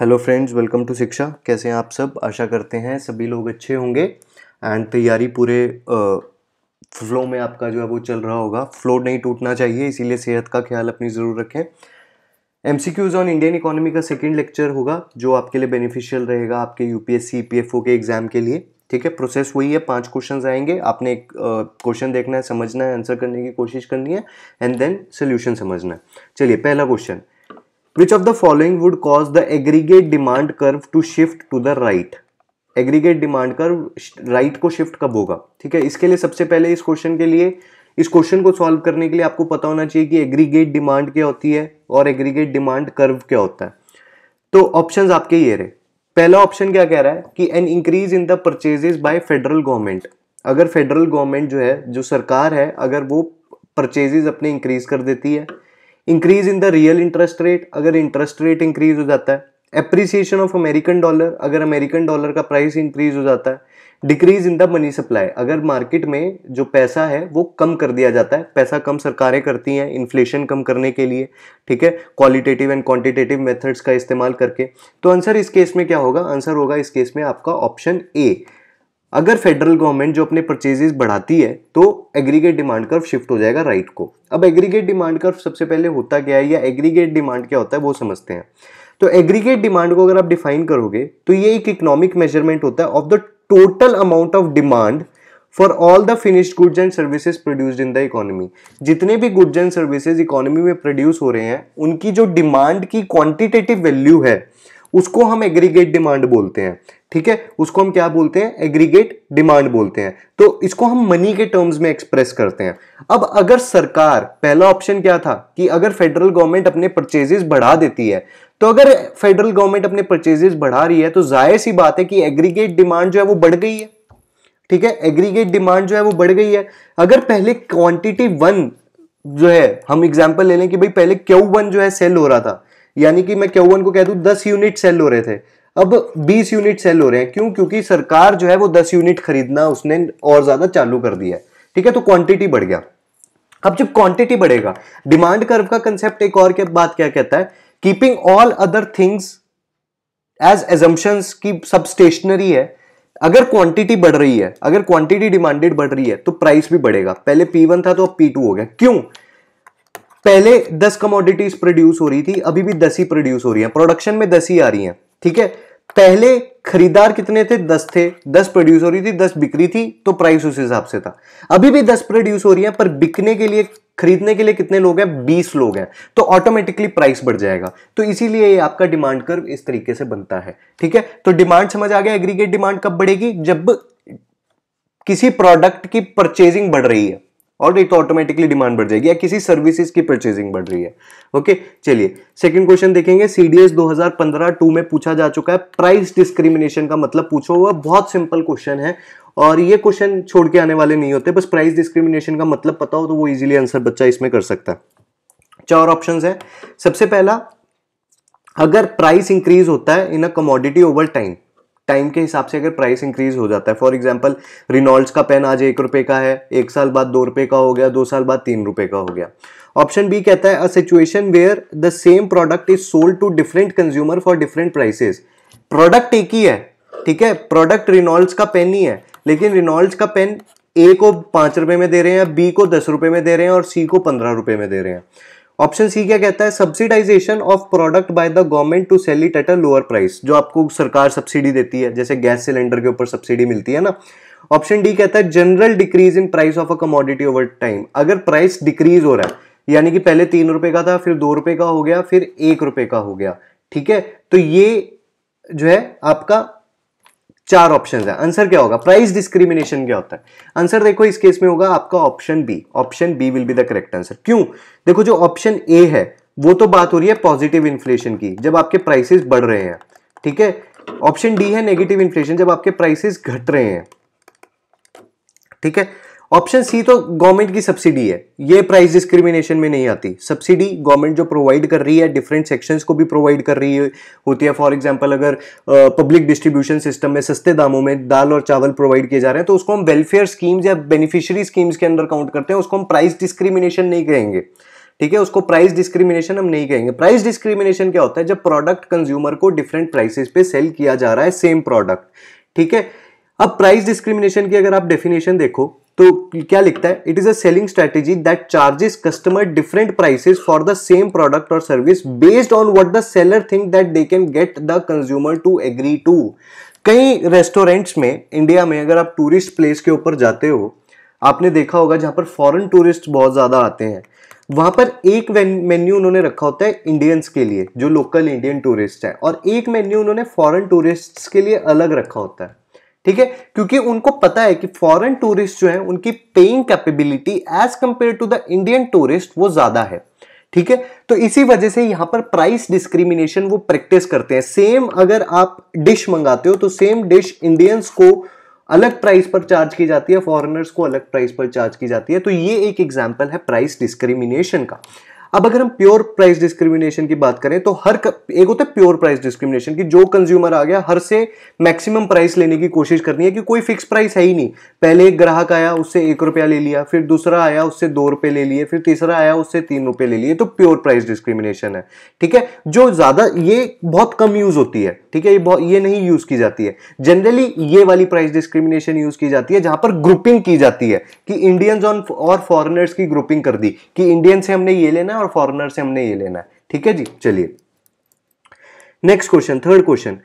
Hello friends welcome to शिक्षा कैसे हैं आप सब आशा करते हैं सभी लोग अच्छे होंगे एंड तैयारी पूरे फ्लो में आपका जो है वो चल रहा होगा फ्लो नहीं टूटना चाहिए इसीलिए सेहत का ख्याल अपनी ज़रूर रखें M C Qs on Indian economy का सेकेंड लेक्चर होगा जो आपके लिए बेनिफिशियल रहेगा आपके U P S C P F O के एग्ज़ाम के लिए ठीक है प्रोसेस वही है पांच क्वेश्चन आएंगे आपने एक क्वेश्चन देखना है समझना है आंसर करने की कोशिश करनी है एंड देन सोल्यूशन समझना है चलिए पहला question Which of the following would cause the aggregate demand curve to shift to the right? Aggregate demand curve right को शिफ्ट कब होगा ठीक है इसके लिए सबसे पहले इस क्वेश्चन के लिए इस क्वेश्चन को सॉल्व करने के लिए आपको पता होना चाहिए कि एग्रीगेट डिमांड क्या होती है और एग्रीगेट डिमांड कर्व क्या होता है तो ऑप्शंस आपके ये रहे पहला ऑप्शन क्या कह रहा है कि an increase in the purchases by federal government अगर फेडरल गवर्नमेंट जो है जो सरकार है अगर वो परचेजेज अपने इंक्रीज कर देती है increase in the real interest rate अगर इंटरेस्ट रेट इंक्रीज हो जाता है एप्रिसिएशन ऑफ अमेरिकन डॉलर अगर अमेरिकन डॉलर का प्राइस इंक्रीज हो जाता है decrease in the money supply अगर मार्केट में जो पैसा है वो कम कर दिया जाता है पैसा कम सरकारें करती हैं इन्फ्लेशन कम करने के लिए ठीक है क्वालिटेटिव एंड क्वांटिटेटिव मेथड्स का इस्तेमाल करके तो आंसर इस केस में क्या होगा आंसर होगा इस केस में आपका ऑप्शन ए अगर फेडरल गवर्नमेंट जो अपने परचेजेस बढ़ाती है तो एग्रीगेट डिमांड कर्व शिफ्ट हो जाएगा राइट को अब एग्रीगेट डिमांड कर्व सबसे पहले होता क्या है या एग्रीगेट डिमांड क्या होता है वो समझते हैं तो एग्रीगेट डिमांड को अगर आप डिफाइन करोगे तो ये एक इकोनॉमिक मेजरमेंट होता है of the total amount of demand for all the finished goods and services produced in the economy जितने भी गुड्स एंड सर्विसेज इकोनॉमी में प्रोड्यूस हो रहे हैं उनकी जो डिमांड की क्वांटिटेटिव वैल्यू है उसको हम एग्रीगेट डिमांड बोलते हैं ठीक है उसको हम क्या बोलते हैं एग्रीगेट डिमांड बोलते हैं तो इसको हम मनी के टर्म्स में एक्सप्रेस करते हैं अब अगर सरकार पहला ऑप्शन क्या था कि अगर फेडरल गवर्नमेंट अपने परचेजेस बढ़ा देती है तो अगर फेडरल गवर्नमेंट अपने परचेजेस बढ़ा रही है तो जाहिर सी बात है कि एग्रीगेट डिमांड जो है वो बढ़ गई है ठीक है एग्रीगेट डिमांड जो है वो बढ़ गई है अगर पहले क्वांटिटी वन जो है हम एग्जाम्पल ले लें कि भाई पहले क्यू वन जो है सेल हो रहा था यानी कि मैं क्यूवन को कह दू दस यूनिट सेल हो रहे थे अब 20 यूनिट सेल हो रहे हैं क्यों क्योंकि सरकार जो है वो 10 यूनिट खरीदना उसने और ज्यादा चालू कर दिया है ठीक है तो क्वांटिटी बढ़ गया अब जब क्वांटिटी बढ़ेगा डिमांड कर्व का कंसेप्ट एक और क्या बात क्या कहता है keeping all other things as assumption की सब स्टेशनरी है अगर क्वांटिटी बढ़ रही है अगर क्वांटिटी डिमांडेड बढ़ रही है तो प्राइस भी बढ़ेगा पहले पी था तो अब पी हो गया क्यों पहले दस कमोडिटीज प्रोड्यूस हो रही थी अभी भी दस ही प्रोड्यूस हो रही है प्रोडक्शन में दस ही आ रही है ठीक है पहले खरीदार कितने थे दस थे दस प्रोड्यूस हो रही थी दस बिक्री थी तो प्राइस उस हिसाब से था अभी भी दस प्रोड्यूस हो रही है पर बिकने के लिए खरीदने के लिए कितने लोग हैं बीस लोग हैं तो ऑटोमेटिकली प्राइस बढ़ जाएगा तो इसीलिए ये आपका डिमांड कर्व इस तरीके से बनता है ठीक है तो डिमांड समझ आ गया एग्रीगेट डिमांड कब बढ़ेगी जब किसी प्रोडक्ट की परचेजिंग बढ़ रही है और एक तो ऑटोमेटिकली डिमांड बढ़ जाएगी या किसी सर्विसेज की परचेजिंग बढ़ रही है ओके चलिए सेकंड क्वेश्चन देखेंगे सीडीएस 2015 टू में पूछा जा चुका है प्राइस डिस्क्रिमिनेशन का मतलब पूछो हुआ बहुत सिंपल क्वेश्चन है और ये क्वेश्चन छोड़ के आने वाले नहीं होते बस प्राइस डिस्क्रिमिनेशन का मतलब पता हो तो वो इजिली आंसर बच्चा इसमें कर सकता है चार ऑप्शन है सबसे पहला अगर प्राइस इंक्रीज होता है in a commodity over time time के हिसाब से अगर प्राइस इंक्रीज हो जाता है फॉर एग्जाम्पल रिनॉल्ड्स का पेन आज एक रुपए का है एक साल बाद दो रुपए का हो गया दो साल बाद तीन रुपए का हो गया ऑप्शन बी कहता है a situation where the same product is sold to different consumer for different prices product एक ही है ठीक है प्रोडक्ट रिनॉल्ड्स का पेन ही है लेकिन रिनॉल्ड्स का पेन ए को पांच रुपए में दे रहे हैं बी को दस रुपए में दे रहे हैं और सी को पंद्रह रुपए में दे रहे हैं ऑप्शन सी क्या कहता है subsidisation of product by the government to sell it at a lower price जो आपको सरकार सब्सिडी देती है जैसे गैस सिलेंडर के ऊपर सब्सिडी मिलती है ना ऑप्शन डी कहता है general decrease in price of a commodity over time अगर प्राइस डिक्रीज हो रहा है यानी कि पहले तीन रुपए का था फिर दो रुपए का हो गया फिर एक रुपए का हो गया ठीक है तो ये जो है आपका चार ऑप्शन है आंसर क्या होगा प्राइस डिस्क्रिमिनेशन क्या होता है आंसर देखो इस केस में होगा आपका option B option B will be the correct answer क्यों देखो जो ऑप्शन ए है वो तो बात हो रही है पॉजिटिव इन्फ्लेशन की जब आपके प्राइसेस बढ़ रहे हैं ठीक है ऑप्शन डी है नेगेटिव इन्फ्लेशन जब आपके प्राइसेस घट रहे हैं ठीक है ऑप्शन सी तो गवर्नमेंट की सब्सिडी है ये प्राइस डिस्क्रिमिनेशन में नहीं आती सब्सिडी गवर्नमेंट जो प्रोवाइड कर रही है डिफरेंट सेक्शंस को भी प्रोवाइड कर रही है होती है फॉर एग्जांपल अगर पब्लिक डिस्ट्रीब्यूशन सिस्टम में सस्ते दामों में दाल और चावल प्रोवाइड किए जा रहे हैं तो उसको हम वेलफेयर स्कीम्स या बेनिफिशियरी स्कीम्स के अंदर काउंट करते हैं उसको हम प्राइस डिस्क्रिमिनेशन नहीं कहेंगे ठीक है उसको प्राइस डिस्क्रिमिनेशन हम नहीं कहेंगे प्राइस डिस्क्रिमिनेशन क्या होता है जब प्रोडक्ट कंज्यूमर को डिफरेंट प्राइसेस पे सेल किया जा रहा है सेम प्रोडक्ट ठीक है अब प्राइस डिस्क्रिमिनेशन की अगर आप डेफिनेशन देखो तो क्या लिखता है it is a selling strategy that charges customer different prices for the same product और service based on what the seller think that they can get the consumer to agree to कई restaurants में India में अगर आप tourist place के ऊपर जाते हो आपने देखा होगा जहाँ पर फॉरेन टूरिस्ट बहुत ज़्यादा आते हैं वहाँ पर एक मेन्यू उन्होंने रखा होता है इंडियंस के लिए जो लोकल इंडियन टूरिस्ट हैं और एक मेन्यू उन्होंने फॉरेन टूरिस्ट के लिए अलग रखा होता है ठीक है क्योंकि उनको पता है कि फॉरेन टूरिस्ट जो है उनकी paying capability as compare to the Indian tourist वो ज्यादा है ठीक है तो इसी वजह से यहां पर प्राइस डिस्क्रिमिनेशन वो प्रैक्टिस करते हैं सेम अगर आप डिश मंगाते हो तो सेम डिश इंडियंस को अलग प्राइस पर चार्ज की जाती है फॉरेनर्स को अलग प्राइस पर चार्ज की जाती है तो ये एक एग्जाम्पल है प्राइस डिस्क्रिमिनेशन का अब अगर हम प्योर प्राइस डिस्क्रिमिनेशन की बात करें तो हर एक होता है प्योर प्राइस डिस्क्रिमिनेशन की जो कंज्यूमर आ गया हर से मैक्सिमम प्राइस लेने की कोशिश करनी है कि कोई फिक्स प्राइस है ही नहीं पहले एक ग्राहक आया उससे एक रुपया ले लिया फिर दूसरा आया उससे दो रुपये ले लिए फिर तीसरा आया उससे तीन रुपये ले लिए तो प्योर प्राइस डिस्क्रिमिनेशन है ठीक है जो ज़्यादा ये बहुत कम यूज़ होती है ठीक है ये ये नहीं यूज़ की जाती है जनरली ये वाली प्राइस डिस्क्रिमिनेशन यूज़ की जाती है जहां पर ग्रुपिंग की जाती है कि इंडियंस ऑन और फॉरनर्स की ग्रुपिंग कर दी कि इंडियन से हमने ये लेना है और फॉरनर से हमने ये लेना है ठीक है जी चलिए next question third question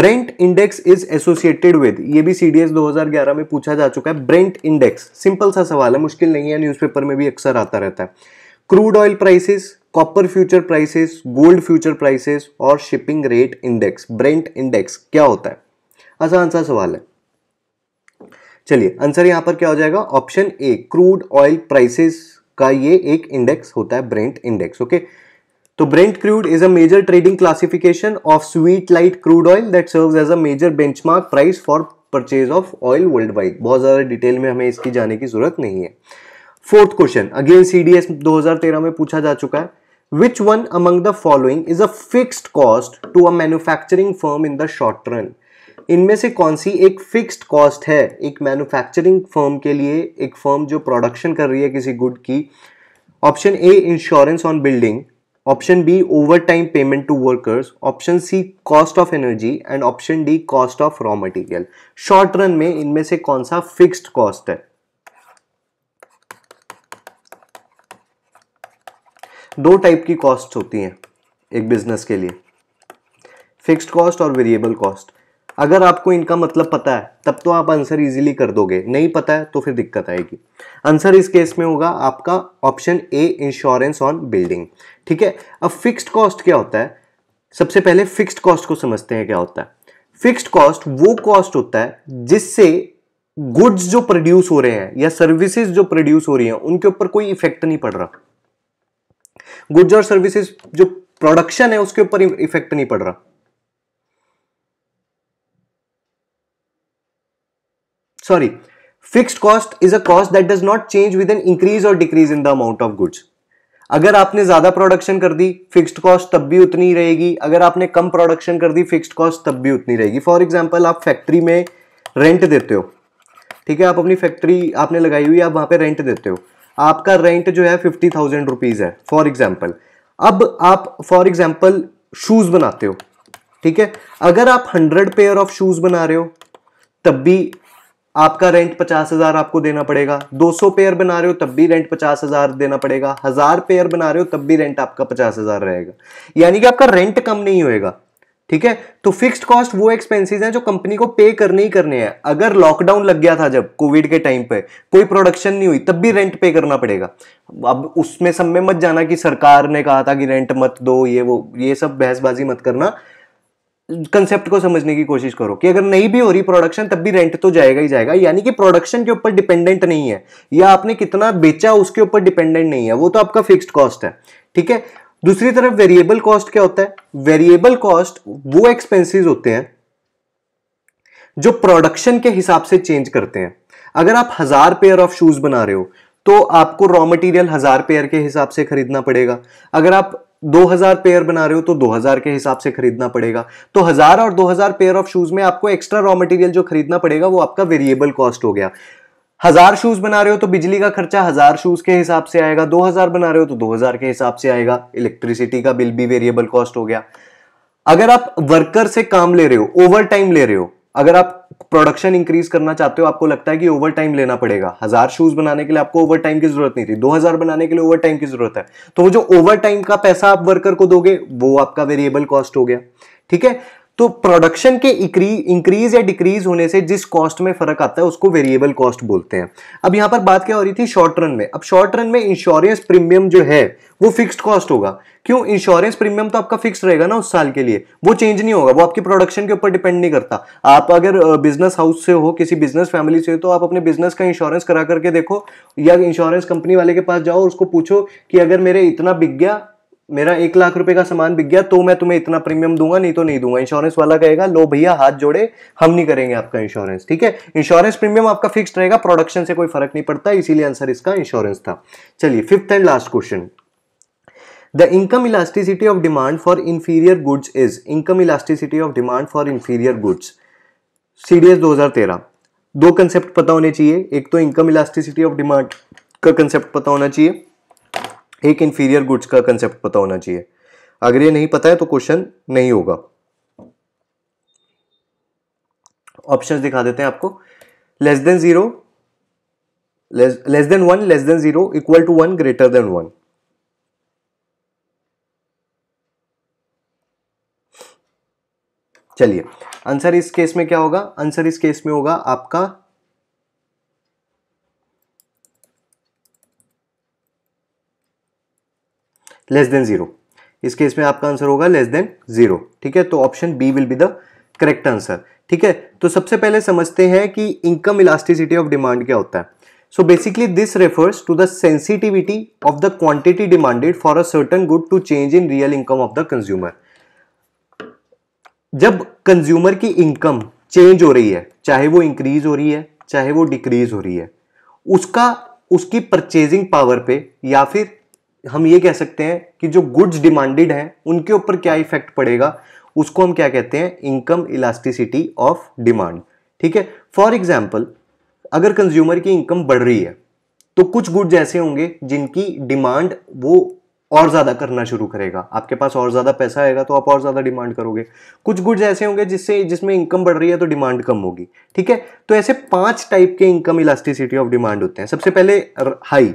Brent index is associated with ये भी सीडीएस 2011 में पूछा जा चुका है ब्रेंट इंडेक्स सिंपल सा सवाल है मुश्किल नहीं है न्यूज़पेपर में भी अक्सर आता रहता है crude oil prices copper future prices gold future prices और shipping rate index Brent index क्या होता है आसान सा सवाल है चलिए आंसर यहां पर क्या हो जाएगा option A crude oil prices का ये एक इंडेक्स होता है ब्रेंट इंडेक्स ओके तो Brent crude is a major trading classification of sweet light crude oil that serves as a major benchmark price for purchase of oil world wide बहुत ज़्यादा detail में हमें इसकी जाने की जरूरत नहीं है fourth question again C D दो हजार तेरह में पूछा जा चुका है which one among the following is a fixed cost to a manufacturing firm in the short run इनमें से कौन सी एक फिक्स्ड कॉस्ट है एक मैन्युफैक्चरिंग फर्म के लिए एक फर्म जो प्रोडक्शन कर रही है किसी गुड की option A insurance on building option B overtime payment to workers option C cost of energy and option D cost of raw material short run में इनमें से कौन सा फिक्स्ड कॉस्ट है दो टाइप की कॉस्ट होती हैं एक बिजनेस के लिए फिक्स्ड कॉस्ट और वेरिएबल कॉस्ट अगर आपको इनका मतलब पता है तब तो आप आंसर इजीली कर दोगे नहीं पता है तो फिर दिक्कत आएगी आंसर इस केस में होगा आपका option A insurance on building ठीक है अब फिक्स्ड कॉस्ट क्या होता है सबसे पहले फिक्स्ड कॉस्ट को समझते हैं क्या होता है फिक्स्ड कॉस्ट वो कॉस्ट होता है जिससे गुड्स जो प्रोड्यूस हो रहे हैं या सर्विसेज जो प्रोड्यूस हो रही हैं उनके ऊपर कोई इफेक्ट नहीं पड़ रहा गुड्स और सर्विसेज जो प्रोडक्शन है उसके ऊपर इफेक्ट नहीं पड़ रहा sorry fixed cost is a cost that does not change with an increase और decrease in the amount of goods अगर आपने ज्यादा प्रोडक्शन कर दी फिक्स्ड कॉस्ट तब भी उतनी रहेगी अगर आपने कम प्रोडक्शन कर दी फिक्स्ड कॉस्ट तब भी उतनी रहेगी फॉर एग्जाम्पल आप फैक्ट्री में रेंट देते हो ठीक है आप अपनी फैक्ट्री आपने लगाई हुई आप वहां पे रेंट देते हो आपका रेंट जो है फिफ्टी थाउजेंड रुपीज़ है फॉर एग्जाम्पल अब आप फॉर एग्जाम्पल शूज़ बनाते हो ठीक है अगर आप हंड्रेड पेयर ऑफ शूज़ बना रहे हो तब भी आपका रेंट पचास हजार आपको देना पड़ेगा 200 पेयर बना रहे हो तब भी रेंट पचास हजार देना पड़ेगा हजार पेयर बना रहे हो तब भी रेंट आपका पचास हजार रहेगा यानी कि आपका रेंट कम नहीं होएगा ठीक है तो फिक्स्ड कॉस्ट वो एक्सपेंसेस हैं जो कंपनी को पे करने ही करने हैं अगर लॉकडाउन लग गया था जब कोविड के टाइम पे कोई प्रोडक्शन नहीं हुई तब भी रेंट पे करना पड़ेगा अब उसमें सब में मत जाना कि सरकार ने कहा था कि रेंट मत दो ये वो ये सब बहसबाजी मत करना कंसेप्ट को समझने की कोशिश करो कि अगर नहीं भी हो रही प्रोडक्शन तब भी रेंट तो जाएगा ही जाएगा यानी कि प्रोडक्शन के ऊपर डिपेंडेंट नहीं है या आपने कितना बेचा उसके ऊपर डिपेंडेंट नहीं है वो तो आपका फिक्स्ड कॉस्ट है ठीक है दूसरी तरफ वेरिएबल कॉस्ट क्या होता है वेरिएबल कॉस्ट वो एक्सपेंसिस होते हैं जो प्रोडक्शन के हिसाब से चेंज करते हैं अगर आप हजार पेयर ऑफ शूज बना रहे हो तो आपको रॉ मटेरियल हजार पेयर के हिसाब से खरीदना पड़ेगा अगर आप 2000 पेयर बना रहे हो तो 2000 के हिसाब से खरीदना पड़ेगा तो हजार और 2000 पेयर ऑफ शूज में आपको एक्स्ट्रा रॉ मटेरियल जो खरीदना पड़ेगा वो आपका वेरिएबल कॉस्ट हो गया हजार शूज बना रहे हो तो बिजली का खर्चा हजार शूज के हिसाब से आएगा 2000 बना रहे हो तो 2000 के हिसाब से आएगा इलेक्ट्रिसिटी का बिल भी वेरिएबल कॉस्ट हो गया अगर आप वर्कर से काम ले रहे हो ओवर टाइम ले रहे हो अगर आप प्रोडक्शन इंक्रीज करना चाहते हो आपको लगता है कि ओवर टाइम लेना पड़ेगा हज़ार शूज़ बनाने के लिए आपको ओवर टाइम की ज़रूरत नहीं थी दो हज़ार बनाने के लिए ओवर टाइम की ज़रूरत है तो वो जो ओवर टाइम का पैसा आप वर्कर को दोगे वो आपका वेरिएबल कॉस्ट हो गया ठीक है तो प्रोडक्शन के इंक्रीज या डिक्रीज होने से जिस कॉस्ट में फर्क आता है उसको वेरिएबल कॉस्ट बोलते हैं अब यहां पर बात क्या हो रही थी शॉर्ट रन में अब शॉर्ट रन में इंश्योरेंस प्रीमियम जो है वो फिक्स्ड कॉस्ट होगा क्यों इंश्योरेंस प्रीमियम तो आपका फिक्स रहेगा ना उस साल के लिए वो चेंज नहीं होगा वो आपकी प्रोडक्शन के ऊपर डिपेंड नहीं करता आप अगर बिजनेस हाउस से हो किसी बिजनेस फैमिली से हो तो आप अपने बिजनेस का इंश्योरेंस करा करके देखो या इंश्योरेंस कंपनी वाले के पास जाओ उसको पूछो कि अगर मेरे इतना बिक गया मेरा एक लाख रुपए का सामान बिक गया तो मैं तुम्हें इतना प्रीमियम दूंगा नहीं तो नहीं दूंगा इंश्योरेंस वाला कहेगा लो भैया हाथ जोड़े हम नहीं करेंगे आपका इंश्योरेंस ठीक है इंश्योरेंस प्रीमियम आपका फिक्स रहेगा प्रोडक्शन से कोई फर्क नहीं पड़ता इसीलिए आंसर इसका इंश्योरेंस था चलिए fifth and last question the income elasticity of demand for inferior goods is income elasticity of demand for inferior goods CDS 2013 दो कंसेप्ट पता होने चाहिए एक तो इनकम इलास्टिसिटी ऑफ डिमांड का कंसेप्ट पता होना चाहिए एक इंफीरियर गुड्स का कंसेप्ट पता होना चाहिए अगर ये नहीं पता है तो क्वेश्चन नहीं होगा ऑप्शंस दिखा देते हैं आपको less than zero less than one less than zero equal to one greater than one चलिए आंसर इस केस में क्या होगा आंसर इस केस में होगा आपका लेस देन जीरो इस केस में आपका आंसर होगा लेस देन जीरो ठीक है तो option B will be the correct answer ठीक है तो सबसे पहले समझते हैं कि इनकम इलास्टिसिटी ऑफ डिमांड क्या होता है so basically this refers to the sensitivity of the quantity demanded for a certain good to change in real income of the consumer जब कंज्यूमर की इनकम चेंज हो रही है चाहे वो इंक्रीज हो रही है चाहे वो डिक्रीज हो रही है उसका उसकी परचेजिंग पावर पे या फिर हम ये कह सकते हैं कि जो गुड्स डिमांडेड हैं उनके ऊपर क्या इफेक्ट पड़ेगा उसको हम क्या कहते हैं इनकम इलास्टिसिटी ऑफ डिमांड ठीक है फॉर एग्जाम्पल अगर कंज्यूमर की इनकम बढ़ रही है तो कुछ गुड्स ऐसे होंगे जिनकी डिमांड वो और ज़्यादा करना शुरू करेगा आपके पास और ज़्यादा पैसा आएगा तो आप और ज़्यादा डिमांड करोगे कुछ गुड्स ऐसे होंगे जिससे जिसमें इनकम बढ़ रही है तो डिमांड कम होगी ठीक है तो ऐसे पांच टाइप के इनकम इलास्टिसिटी ऑफ डिमांड होते हैं सबसे पहले हाई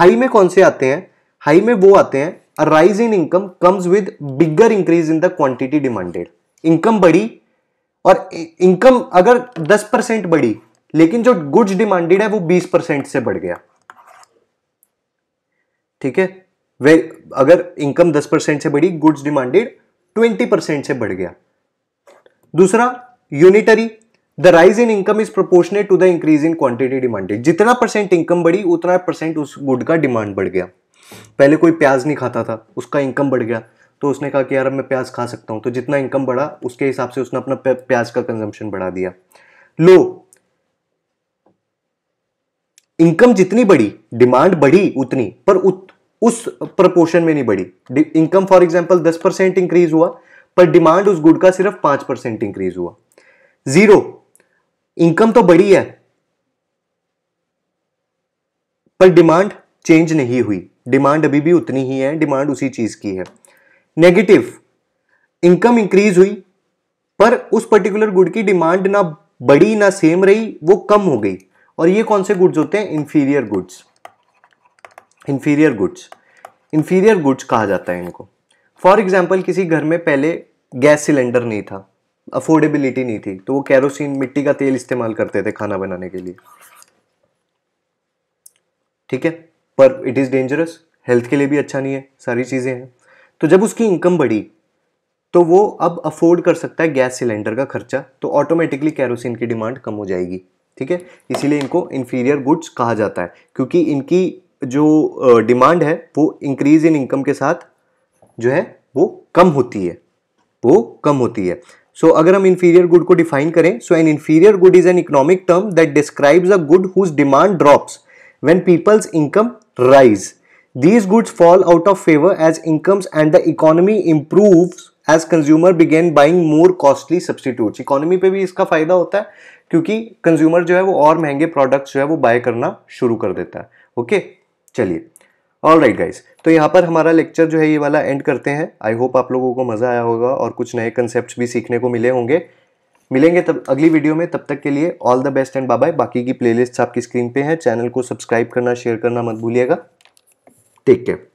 हाई में कौन से आते हैं हाई में वो आते हैं rise in income comes with bigger increase in the quantity demanded income बढ़ी और इनकम अगर 10 परसेंट बढ़ी लेकिन जो गुड्स डिमांडेड है वो 20 परसेंट से बढ़ गया ठीक है वे अगर इनकम 10 परसेंट से बढ़ी गुड्स डिमांडेड 20 परसेंट से बढ़ गया दूसरा unitary the rise in income is proportionate to the increase in quantity demanded जितना परसेंट इनकम बढ़ी उतना परसेंट उस गुड का डिमांड बढ़ गया पहले कोई प्याज नहीं खाता था उसका इनकम बढ़ गया तो उसने कहा कि यार अब मैं प्याज खा सकता हूँ तो जितना इनकम बढ़ा उसके हिसाब से उसने अपना प्याज का कंजम्पशन बढ़ा दिया लो इनकम जितनी बढ़ी डिमांड बढ़ी उतनी पर उत, उस प्रपोर्शन में नहीं बढ़ी इनकम फॉर एग्जाम्पल दस परसेंट इंक्रीज हुआ पर डिमांड उस गुड का सिर्फ पांच परसेंट इंक्रीज हुआ जीरो इनकम तो बढ़ी है पर डिमांड चेंज नहीं हुई डिमांड अभी भी उतनी ही है डिमांड उसी चीज़ की है नेगेटिव इनकम इंक्रीज हुई पर उस पर्टिकुलर गुड की डिमांड ना बड़ी ना सेम रही वो कम हो गई और ये कौन से गुड्स होते हैं inferior goods inferior goods inferior goods कहा जाता है इनको फॉर एग्जाम्पल किसी घर में पहले गैस सिलेंडर नहीं था अफोर्डेबिलिटी नहीं थी तो वो कैरोसिन मिट्टी का तेल इस्तेमाल करते थे खाना बनाने के लिए ठीक है पर इट इज़ डेंजरस हेल्थ के लिए भी अच्छा नहीं है सारी चीज़ें हैं तो जब उसकी इनकम बढ़ी तो वो अब अफोर्ड कर सकता है गैस सिलेंडर का खर्चा तो ऑटोमेटिकली कैरोसिन की डिमांड कम हो जाएगी ठीक है इसीलिए इनको इन्फीरियर गुड्स कहा जाता है क्योंकि इनकी जो डिमांड है वो इंक्रीज इन इनकम के साथ जो है वो कम होती है वो कम होती है सो so, अगर हम इन्फीरियर गुड को डिफाइन करें so an inferior good is an economic term that describes a good whose demand drops when people's income rise. These goods fall out of favor as incomes and the economy improves as consumer begin buying more costly substitutes economy pe bhi iska fayda hota hai kyunki consumer jo hai wo aur mehenge products jo hai wo buy karna shuru kar deta hai okay? chaliye all right guys तो यहाँ पर हमारा lecture जो है ये वाला and करते हैं आई होप आप लोगों को मज़ा आया होगा और कुछ नए कंसेप्ट भी सीखने को मिले होंगे मिलेंगे तब अगली वीडियो में तब तक के लिए all the best and bye बाकी की प्लेलिस्ट्स आपकी स्क्रीन पे हैं चैनल को सब्सक्राइब करना शेयर करना मत भूलिएगा टेक केयर